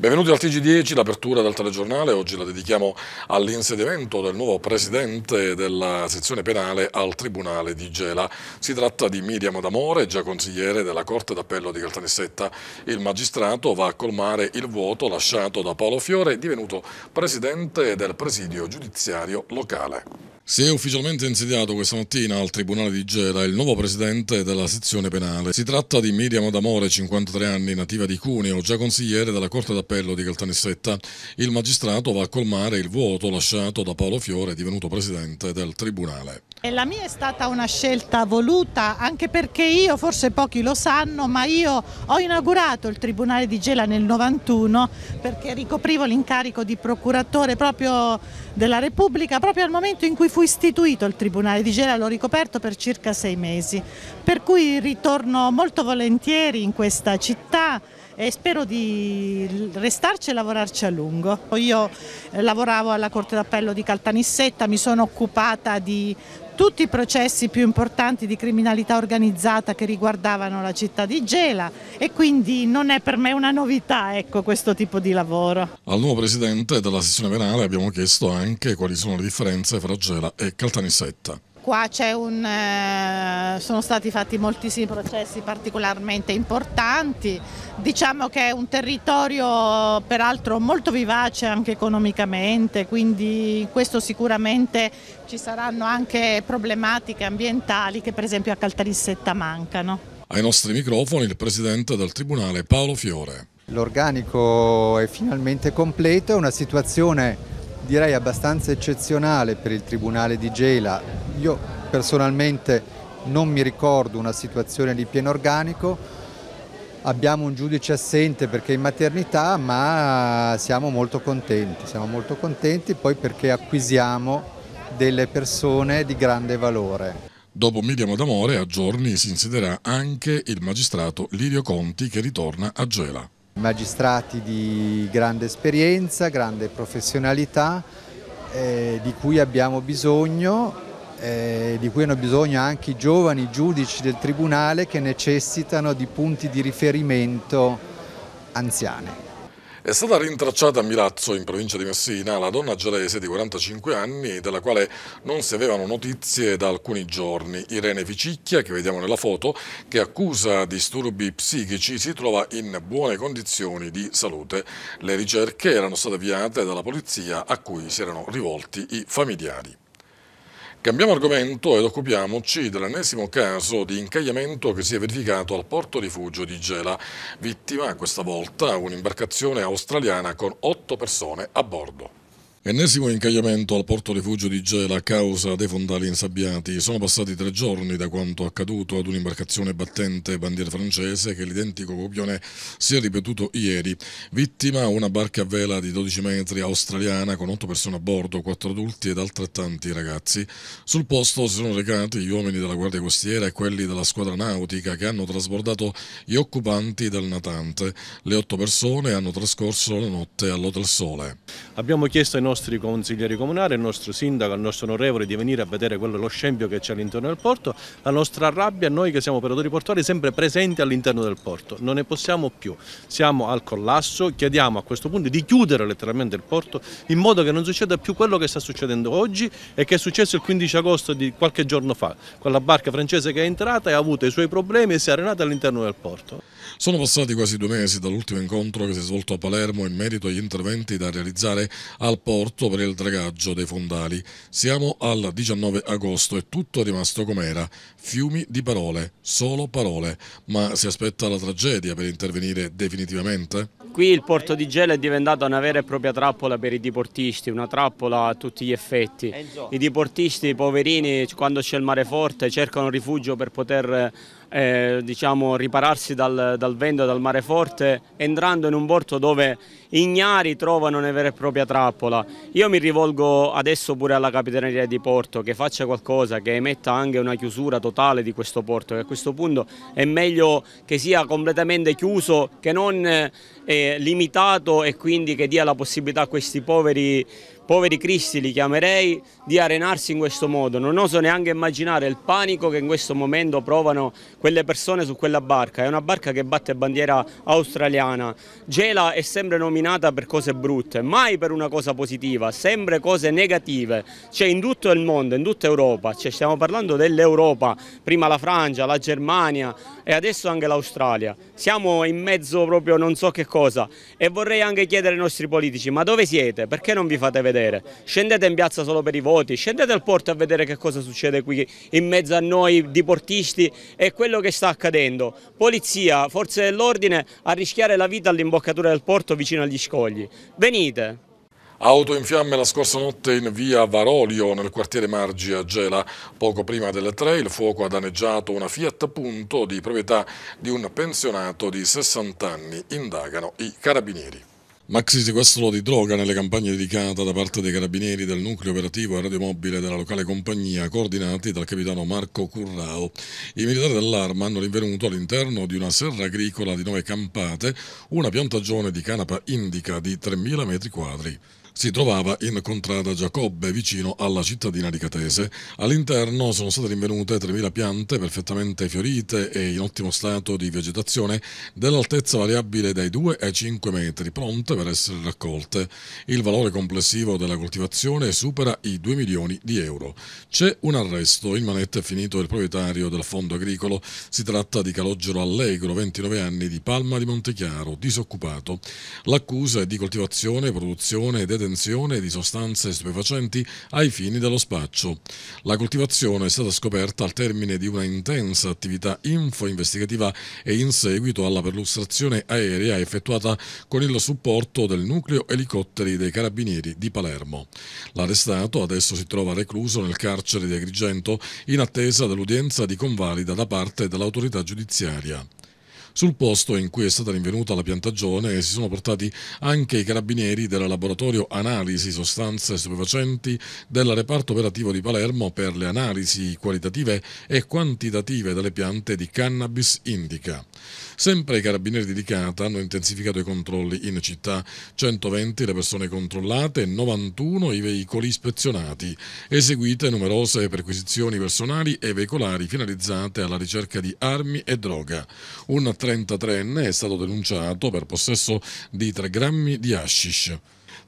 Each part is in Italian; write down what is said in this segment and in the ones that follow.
Benvenuti al TG10, l'apertura del telegiornale, oggi la dedichiamo all'insediamento del nuovo presidente della sezione penale al Tribunale di Gela. Si tratta di Miriam D'Amore, già consigliere della Corte d'Appello di Caltanissetta. Il magistrato va a colmare il vuoto lasciato da Paolo Fiore, divenuto presidente del presidio giudiziario locale. Si è ufficialmente insediato questa mattina al Tribunale di Gela il nuovo presidente della sezione penale. Si tratta di Miriam D'Amore, 53 anni, nativa di Cuneo, già consigliere della Corte d'Appello di Caltanissetta. Il magistrato va a colmare il vuoto lasciato da Paolo Fiore, divenuto presidente del Tribunale. La mia è stata una scelta voluta anche perché io, forse pochi lo sanno, ma io ho inaugurato il Tribunale di Gela nel 91 perché ricoprivo l'incarico di procuratore proprio della Repubblica proprio al momento in cui fu fu istituito il Tribunale di Gela, l'ho ricoperto per circa sei mesi, per cui ritorno molto volentieri in questa città e spero di restarci e lavorarci a lungo. Io eh, lavoravo alla Corte d'Appello di Caltanissetta, mi sono occupata di tutti i processi più importanti di criminalità organizzata che riguardavano la città di Gela e quindi non è per me una novità ecco, questo tipo di lavoro. Al nuovo presidente della sessione penale abbiamo chiesto anche quali sono le differenze fra Gela e Caltanissetta. Qua un, eh, sono stati fatti moltissimi processi particolarmente importanti, diciamo che è un territorio peraltro molto vivace anche economicamente, quindi in questo sicuramente ci saranno anche problematiche ambientali che per esempio a Caltarissetta mancano. Ai nostri microfoni il presidente del Tribunale Paolo Fiore. L'organico è finalmente completo, è una situazione direi abbastanza eccezionale per il Tribunale di Gela. Io personalmente non mi ricordo una situazione di pieno organico, abbiamo un giudice assente perché è in maternità, ma siamo molto contenti, siamo molto contenti poi perché acquisiamo delle persone di grande valore. Dopo Miriam D'Amore a giorni si insiderà anche il magistrato Lirio Conti che ritorna a Gela magistrati di grande esperienza, grande professionalità, eh, di cui abbiamo bisogno, eh, di cui hanno bisogno anche i giovani giudici del Tribunale che necessitano di punti di riferimento anziani. È stata rintracciata a Milazzo, in provincia di Messina, la donna gelese di 45 anni, della quale non si avevano notizie da alcuni giorni. Irene Vicicchia, che vediamo nella foto, che accusa disturbi psichici, si trova in buone condizioni di salute. Le ricerche erano state avviate dalla polizia a cui si erano rivolti i familiari. Cambiamo argomento ed occupiamoci dell'ennesimo caso di incagliamento che si è verificato al porto rifugio di Gela. Vittima questa volta un'imbarcazione australiana con otto persone a bordo. Ennesimo incagliamento al porto rifugio di Gela a causa dei fondali insabbiati. Sono passati tre giorni da quanto accaduto ad un'imbarcazione battente bandiera francese che l'identico copione si è ripetuto ieri. Vittima una barca a vela di 12 metri australiana con 8 persone a bordo, 4 adulti ed altrettanti ragazzi. Sul posto si sono recati gli uomini della Guardia Costiera e quelli della squadra nautica che hanno trasbordato gli occupanti del natante. Le 8 persone hanno trascorso la notte all'Hotel Sole. Abbiamo chiesto ai nostri nostri consiglieri comunali, il nostro sindaco, il nostro onorevole di venire a vedere quello, lo scempio che c'è all'interno del porto, la nostra rabbia, noi che siamo operatori portuali sempre presenti all'interno del porto, non ne possiamo più, siamo al collasso, chiediamo a questo punto di chiudere letteralmente il porto in modo che non succeda più quello che sta succedendo oggi e che è successo il 15 agosto di qualche giorno fa, quella barca francese che è entrata e ha avuto i suoi problemi e si è arenata all'interno del porto. Sono passati quasi due mesi dall'ultimo incontro che si è svolto a Palermo in merito agli interventi da realizzare al porto per il dragaggio dei fondali. Siamo al 19 agosto e tutto è rimasto com'era. Fiumi di parole, solo parole. Ma si aspetta la tragedia per intervenire definitivamente? Qui il porto di Gela è diventato una vera e propria trappola per i diportisti, una trappola a tutti gli effetti. Eh, I diportisti, i poverini, quando c'è il mare forte, cercano rifugio per poter eh, diciamo, ripararsi dal, dal vento, dal mare forte, entrando in un porto dove ignari trovano una vera e propria trappola. Io mi rivolgo adesso pure alla Capitaneria di Porto che faccia qualcosa, che emetta anche una chiusura totale di questo porto, che a questo punto è meglio che sia completamente chiuso che non eh, limitato e quindi che dia la possibilità a questi poveri poveri cristi li chiamerei, di arenarsi in questo modo. Non oso neanche immaginare il panico che in questo momento provano quelle persone su quella barca. È una barca che batte bandiera australiana. Gela è sempre nominata per cose brutte, mai per una cosa positiva, sempre cose negative. C'è in tutto il mondo, in tutta Europa, cioè, stiamo parlando dell'Europa, prima la Francia, la Germania e adesso anche l'Australia. Siamo in mezzo proprio non so che cosa e vorrei anche chiedere ai nostri politici ma dove siete? Perché non vi fate vedere? vedere, scendete in piazza solo per i voti, scendete al porto a vedere che cosa succede qui in mezzo a noi diportisti e quello che sta accadendo. Polizia, forze dell'ordine a rischiare la vita all'imboccatura del porto vicino agli scogli. Venite! Auto in fiamme la scorsa notte in via Varolio, nel quartiere Margi a Gela. Poco prima delle tre il fuoco ha danneggiato una Fiat Punto di proprietà di un pensionato di 60 anni, indagano i carabinieri. Maxi sequestro di droga nelle campagne dedicate da parte dei carabinieri del nucleo operativo e radiomobile della locale compagnia, coordinati dal capitano Marco Currao. I militari dell'arma hanno rinvenuto all'interno di una serra agricola di nove campate una piantagione di canapa indica di 3.000 metri quadri si trovava in contrada Giacobbe, vicino alla cittadina di Catese. All'interno sono state rinvenute 3.000 piante perfettamente fiorite e in ottimo stato di vegetazione, dell'altezza variabile dai 2 ai 5 metri, pronte per essere raccolte. Il valore complessivo della coltivazione supera i 2 milioni di euro. C'è un arresto, il manetto è finito il proprietario del fondo agricolo, si tratta di Calogero Allegro, 29 anni, di Palma di Montechiaro, disoccupato. L'accusa è di coltivazione, produzione ed detenzione di sostanze stupefacenti ai fini dello spaccio. La coltivazione è stata scoperta al termine di una intensa attività info-investigativa e in seguito alla perlustrazione aerea effettuata con il supporto del nucleo elicotteri dei carabinieri di Palermo. L'arrestato adesso si trova recluso nel carcere di Agrigento in attesa dell'udienza di convalida da parte dell'autorità giudiziaria sul posto in cui è stata rinvenuta la piantagione si sono portati anche i carabinieri del laboratorio analisi sostanze stupefacenti del reparto operativo di Palermo per le analisi qualitative e quantitative delle piante di cannabis indica. Sempre i carabinieri di Licata hanno intensificato i controlli in città, 120 le persone controllate, e 91 i veicoli ispezionati, eseguite numerose perquisizioni personali e veicolari finalizzate alla ricerca di armi e droga. Un 33enne è stato denunciato per possesso di 3 grammi di hashish.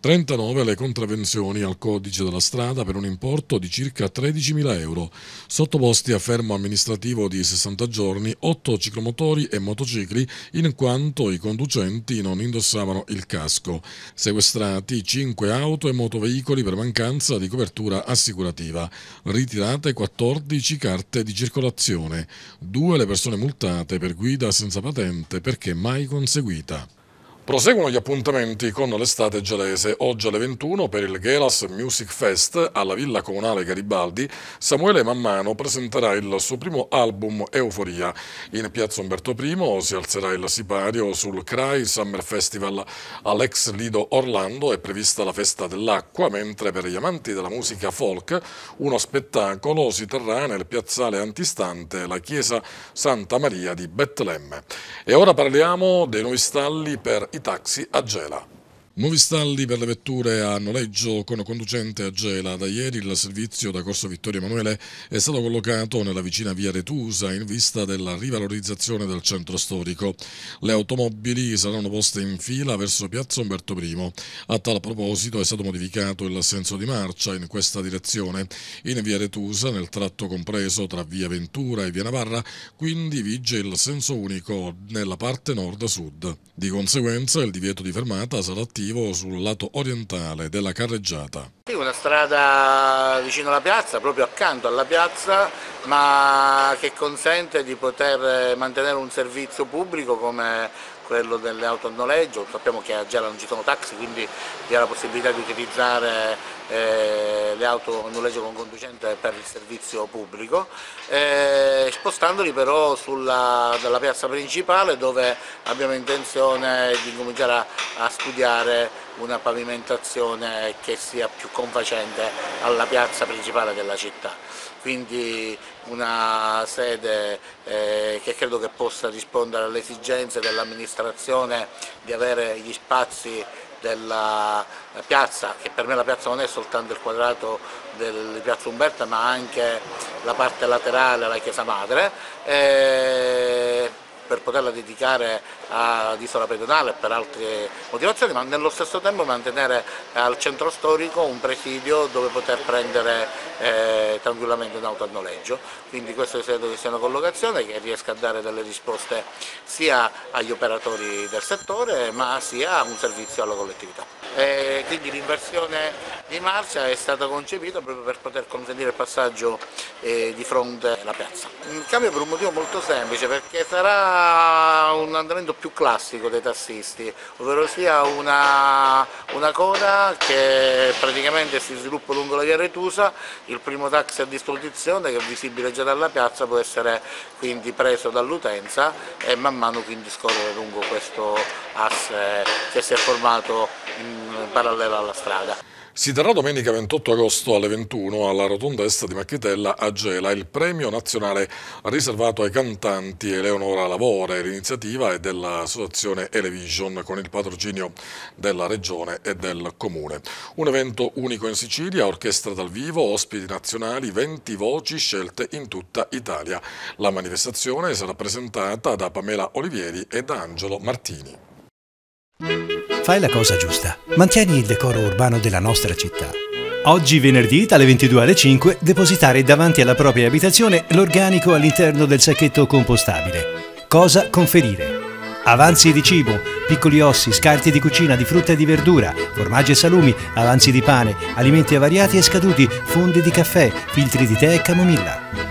39 le contravvenzioni al codice della strada per un importo di circa 13.000 euro, sottoposti a fermo amministrativo di 60 giorni 8 ciclomotori e motocicli in quanto i conducenti non indossavano il casco, sequestrati 5 auto e motoveicoli per mancanza di copertura assicurativa, ritirate 14 carte di circolazione, 2 le persone multate per guida senza patente perché mai conseguita. Proseguono gli appuntamenti con l'estate gelese. Oggi alle 21 per il Gelas Music Fest alla Villa Comunale Garibaldi, Samuele Mammano presenterà il suo primo album Euforia. In Piazza Umberto I si alzerà il sipario sul CRAI Summer Festival all'ex Lido Orlando. È prevista la festa dell'acqua, mentre per gli amanti della musica folk uno spettacolo si terrà nel piazzale antistante la chiesa Santa Maria di Betlemme. E ora parliamo dei nuovi stalli per taxi a Gela. Nuovi stalli per le vetture a noleggio con conducente a Gela. Da ieri il servizio da Corso Vittorio Emanuele è stato collocato nella vicina via Retusa in vista della rivalorizzazione del centro storico. Le automobili saranno poste in fila verso piazza Umberto I. A tal proposito è stato modificato il senso di marcia in questa direzione. In via Retusa, nel tratto compreso tra via Ventura e via Navarra, quindi vige il senso unico nella parte nord-sud. Di conseguenza il divieto di fermata sarà attivo arrivo sul lato orientale della carreggiata. È una strada vicino alla piazza, proprio accanto alla piazza, ma che consente di poter mantenere un servizio pubblico come quello delle auto a noleggio, sappiamo che a Gela non ci sono taxi, quindi vi è la possibilità di utilizzare eh, le auto a noleggio con conducente per il servizio pubblico, eh, spostandoli però sulla, dalla piazza principale dove abbiamo intenzione di cominciare a, a studiare una pavimentazione che sia più confacente alla piazza principale della città. Quindi una sede eh, che credo che possa rispondere alle esigenze dell'amministrazione di avere gli spazi della piazza, che per me la piazza non è soltanto il quadrato di Piazza Umberta ma anche la parte laterale alla Chiesa Madre, eh, per poterla dedicare ad Isola Pedonale per altre motivazioni, ma nello stesso tempo mantenere eh, al centro storico un presidio dove poter prendere eh, tranquillamente un'auto a noleggio. Quindi questo credo che sia una collocazione che riesca a dare delle risposte sia agli operatori del settore ma sia a un servizio alla collettività. E quindi l'inversione di marcia è stata concepita proprio per poter consentire il passaggio eh, di fronte alla piazza. Il cambio per un motivo molto semplice perché sarà un andamento più classico dei tassisti, ovvero sia una, una coda che praticamente si sviluppa lungo la via Retusa, il primo taxi a disposizione che è visibile già dalla piazza può essere quindi preso dall'utenza e man mano quindi scorrere lungo questo asse che si è formato in parallelo alla strada. Si terrà domenica 28 agosto alle 21 alla rotonda est di Macchitella a Gela il premio nazionale riservato ai cantanti Eleonora Lavore. L'iniziativa è dell'associazione Elevision con il patrocinio della regione e del comune. Un evento unico in Sicilia, orchestra dal vivo, ospiti nazionali, 20 voci scelte in tutta Italia. La manifestazione sarà presentata da Pamela Olivieri e da Angelo Martini fai la cosa giusta. Mantieni il decoro urbano della nostra città. Oggi venerdì dalle 22 alle 5 depositare davanti alla propria abitazione l'organico all'interno del sacchetto compostabile. Cosa conferire? Avanzi di cibo, piccoli ossi, scarti di cucina, di frutta e di verdura, formaggi e salumi, avanzi di pane, alimenti avariati e scaduti, fondi di caffè, filtri di tè e camomilla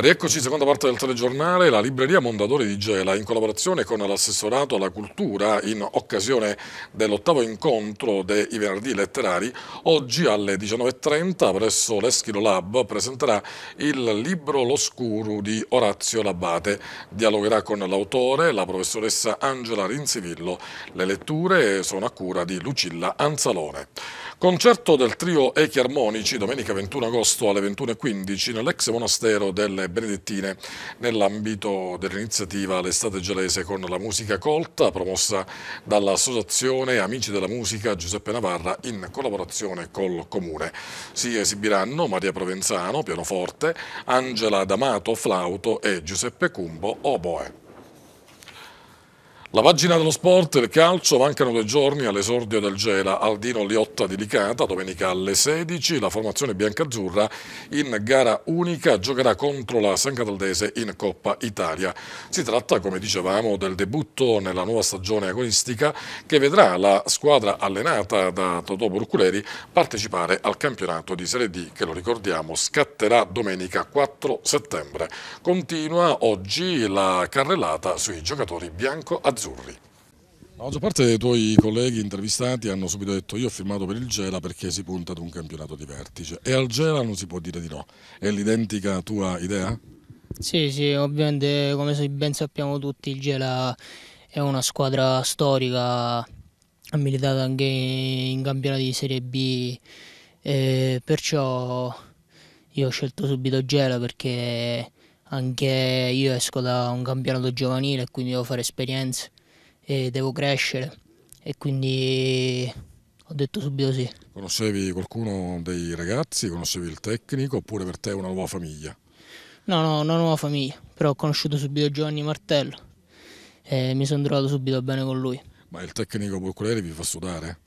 Rieccoci, seconda parte del telegiornale, la libreria Mondadori di Gela, in collaborazione con l'assessorato alla cultura, in occasione dell'ottavo incontro dei venerdì letterari, oggi alle 19.30 presso l'Eschilo Lab presenterà il libro L'Oscuro di Orazio Labbate. Dialogherà con l'autore, la professoressa Angela Rinzivillo. Le letture sono a cura di Lucilla Anzalone. Concerto del trio Echi Armonici, domenica 21 agosto alle 21.15 nell'ex monastero delle Benedettine nell'ambito dell'iniziativa L'estate gelese con la musica colta promossa dall'associazione Amici della Musica Giuseppe Navarra in collaborazione col Comune. Si esibiranno Maria Provenzano, pianoforte, Angela D'Amato, flauto e Giuseppe Cumbo, oboe. La pagina dello sport, il calcio, mancano due giorni all'esordio del Gela, Aldino Liotta di Licata, domenica alle 16, la formazione biancazzurra in gara unica giocherà contro la San Cataldese in Coppa Italia. Si tratta, come dicevamo, del debutto nella nuova stagione agonistica che vedrà la squadra allenata da Totò Burculeri partecipare al campionato di Serie D che, lo ricordiamo, scatterà domenica 4 settembre. Continua oggi la carrellata sui giocatori bianco-azzurri azzurri. La maggior parte dei tuoi colleghi intervistati hanno subito detto io ho firmato per il Gela perché si punta ad un campionato di vertice e al Gela non si può dire di no. È l'identica tua idea? Sì, sì, ovviamente come ben sappiamo tutti il Gela è una squadra storica, ha militato anche in campionati di Serie B, eh, perciò io ho scelto subito Gela perché anche io esco da un campionato giovanile e quindi devo fare esperienze e devo crescere e quindi ho detto subito sì. Conoscevi qualcuno dei ragazzi, conoscevi il tecnico oppure per te una nuova famiglia? No, no, una nuova famiglia, però ho conosciuto subito Giovanni Martello e mi sono trovato subito bene con lui. Ma il tecnico Borcoleri vi fa sudare?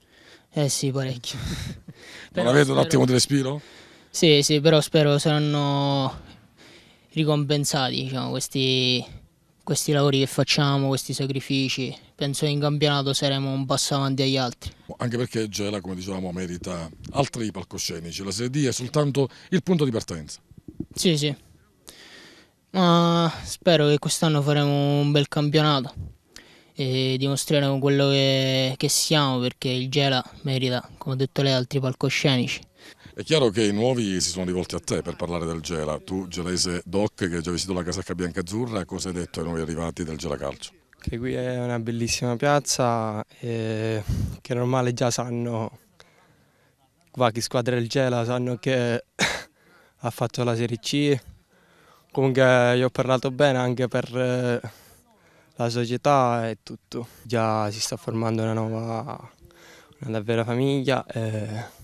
Eh sì, parecchio. non avete spero... un attimo di respiro? Sì, sì, però spero saranno ricompensati diciamo, questi, questi lavori che facciamo, questi sacrifici. Penso che in campionato saremo un passo avanti agli altri. Anche perché Gela, come dicevamo, merita altri palcoscenici. La Serie D è soltanto il punto di partenza. Sì, sì. Ma spero che quest'anno faremo un bel campionato e dimostreremo quello che, che siamo perché il Gela merita, come ho detto lei, altri palcoscenici. È chiaro che i nuovi si sono rivolti a te per parlare del Gela. Tu, gelese Doc, che hai già vestito la casacca bianca azzurra, cosa hai detto ai nuovi arrivati del Gela Calcio? Che qui è una bellissima piazza e che normale già sanno, qua chi squadra il Gela sanno che ha fatto la Serie C. Comunque gli ho parlato bene anche per eh, la società e tutto. Già si sta formando una nuova, una vera famiglia. E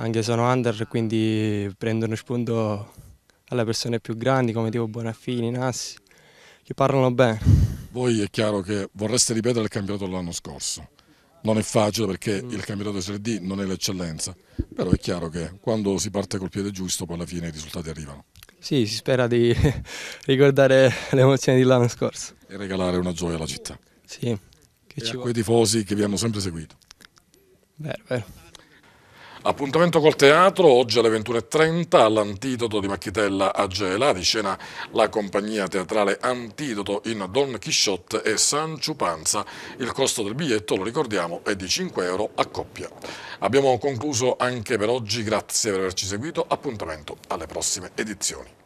anche sono under quindi prendono spunto alle persone più grandi come tipo Bonaffini, Nassi, che parlano bene. Voi è chiaro che vorreste ripetere il campionato dell'anno scorso, non è facile perché mm. il campionato di Serie D non è l'eccellenza, però è chiaro che quando si parte col piede giusto poi alla fine i risultati arrivano. Sì, si spera di ricordare le emozioni dell'anno scorso. E regalare una gioia alla città. Sì, che e ci a vuole. quei tifosi che vi hanno sempre seguito. Vero, vero. Appuntamento col teatro, oggi alle 21.30 all'Antidoto di Macchitella a Gela, di scena la compagnia teatrale Antidoto in Don Chisciotte e San Ciupanza. Il costo del biglietto, lo ricordiamo, è di 5 euro a coppia. Abbiamo concluso anche per oggi, grazie per averci seguito, appuntamento alle prossime edizioni.